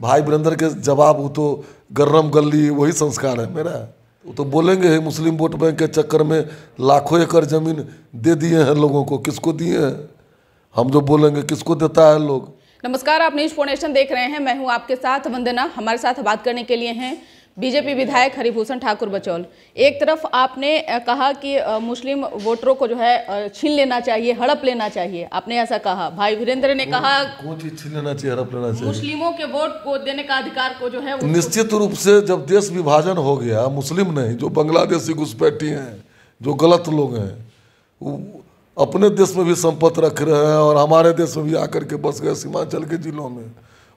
भाई वीरेंद्र के जवाब वो तो गर्रम गली वही संस्कार है मेरा वो तो बोलेंगे है मुस्लिम वोट बैंक के चक्कर में लाखों एकड़ ज़मीन दे दिए हैं लोगों को किसको दिए हैं हम जो बोलेंगे किसको देता है लोग नमस्कार आप न्यूज फोनेशन देख रहे हैं मैं हूँ आपके साथ वंदना हमारे साथ बात करने के लिए हैं बीजेपी विधायक हरिभूषण ठाकुर बचौल एक तरफ आपने कहा कि मुस्लिम वोटरों को जो है छीन लेना चाहिए हड़प लेना चाहिए आपने ऐसा कहा भाई वीरेंद्र ने कहा छीन लेना चाहिए हड़प लेना चाहिए मुस्लिमों के वोट को देने का अधिकार को जो है निश्चित रूप से जब देश विभाजन हो गया मुस्लिम नहीं जो बांग्लादेशी घुसपैठी हैं जो गलत लोग हैं अपने देश में भी संपत्ति रख रहे हैं और हमारे देश में भी आकर के बस गए सीमांचल के जिलों में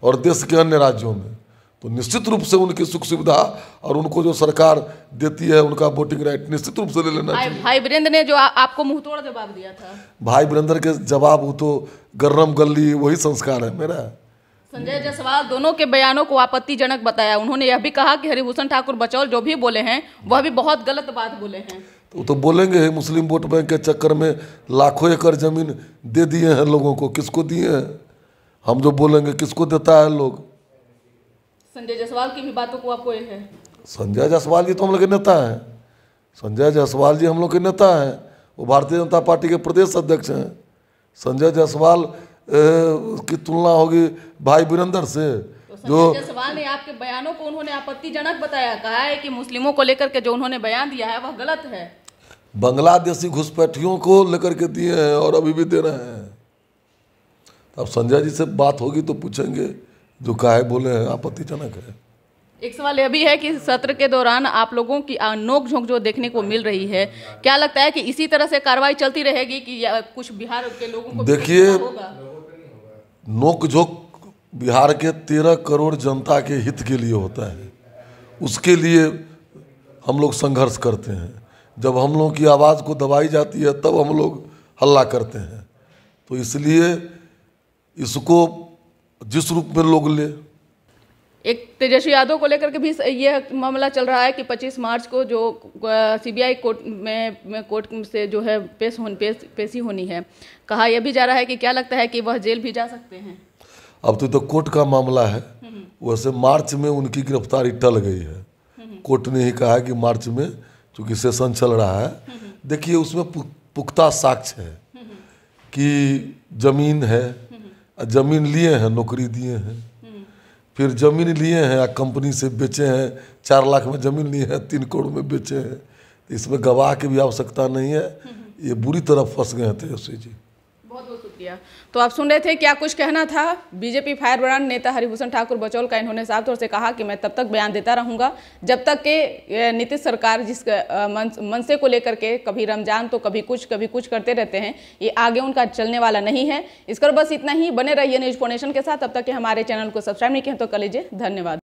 और देश के अन्य राज्यों में तो निश्चित रूप से उनकी सुख सुविधा और उनको जो सरकार देती है उनका वोटिंग राइट निश्चित रूप से ले लेना भाई, भाई वीरेंद्र ने जो आ, आपको तोड़ जवाब दिया था भाई वीरेंद्र के जवाब वो तो गर्रम गली वही संस्कार है मेरा संजय जायसवाल दोनों के बयानों को आपत्तिजनक बताया उन्होंने यह भी कहा कि हरिभूषण ठाकुर बचौल जो भी बोले हैं वह भी बहुत गलत बात बोले हैं तो, तो बोलेंगे ही मुस्लिम वोट बैंक के चक्कर में लाखों एकड़ जमीन दे दिए हैं लोगों को किसको दिए हैं हम जो बोलेंगे किसको देता है लोग संजय जायसवाल की भी बातों को कोई है संजय जायसवाल जी तो हम लोग के नेता हैं संजय जायसवाल जी हम लोग के नेता हैं वो भारतीय जनता पार्टी के प्रदेश अध्यक्ष हैं संजय जायसवाल की तुलना होगी भाई वीरेंद्र से तो जो जायसवाल ने आपके बयानों को उन्होंने आपत्तिजनक बताया कहा है कि मुस्लिमों को लेकर के जो उन्होंने बयान दिया है वह गलत है बांग्लादेशी घुसपैठियों को लेकर के दिए हैं और अभी भी दे रहे हैं अब संजय जी से बात होगी तो पूछेंगे जो कहा है बोले हैं आपत्तिजनक है एक सवाल यह भी है कि सत्र के दौरान आप लोगों की नोक झोंक जो देखने को मिल रही है क्या लगता है कि इसी तरह से कार्रवाई चलती रहेगी कि या कुछ बिहार के लोगों को देखिए नोक झोंक बिहार के तेरह करोड़ जनता के हित के लिए होता है उसके लिए हम लोग संघर्ष करते हैं जब हम लोगों की आवाज़ को दबाई जाती है तब हम लोग हल्ला करते हैं तो इसलिए इसको जिस रूप में लोग ले एक तेजस्वी यादव को लेकर के भी ये मामला चल रहा है कि 25 मार्च को जो सीबीआई कोर्ट में, में कोर्ट से जो है पेश होन पेश पेशी होनी है कहा यह भी जा रहा है कि क्या लगता है कि वह जेल भी जा सकते हैं अब तो तो कोर्ट का मामला है हम्म। वैसे मार्च में उनकी गिरफ्तारी टल गई है हम्म। कोर्ट ने ही कहा कि मार्च में चूंकि सेशन चल रहा है हम्म। देखिए उसमें पुख्ता साक्ष्य है कि जमीन है जमीन लिए हैं नौकरी दिए हैं हम्म। फिर जमीन लिए हैं या कंपनी से बेचे हैं चार लाख में जमीन लिए हैं तीन करोड़ में बेचे हैं इसमें गवाह की भी आवश्यकता नहीं है हम्म। ये बुरी तरह फंस गए हैं तेजस्वी जी शुक्रिया तो आप सुन रहे थे क्या कुछ कहना था बीजेपी फायर ब्रांड नेता हरिभूषण ठाकुर बचौल का इन्होंने साफ तौर से कहा कि मैं तब तक बयान देता रहूंगा जब तक के नीतीश सरकार जिस मनसे को लेकर के कभी रमजान तो कभी कुछ कभी कुछ करते रहते हैं ये आगे उनका चलने वाला नहीं है इस पर बस इतना ही बने रहिए न्यूज फोनेशन के साथ तब तक के हमारे चैनल को सब्सक्राइब नहीं किया तो कर लीजिए धन्यवाद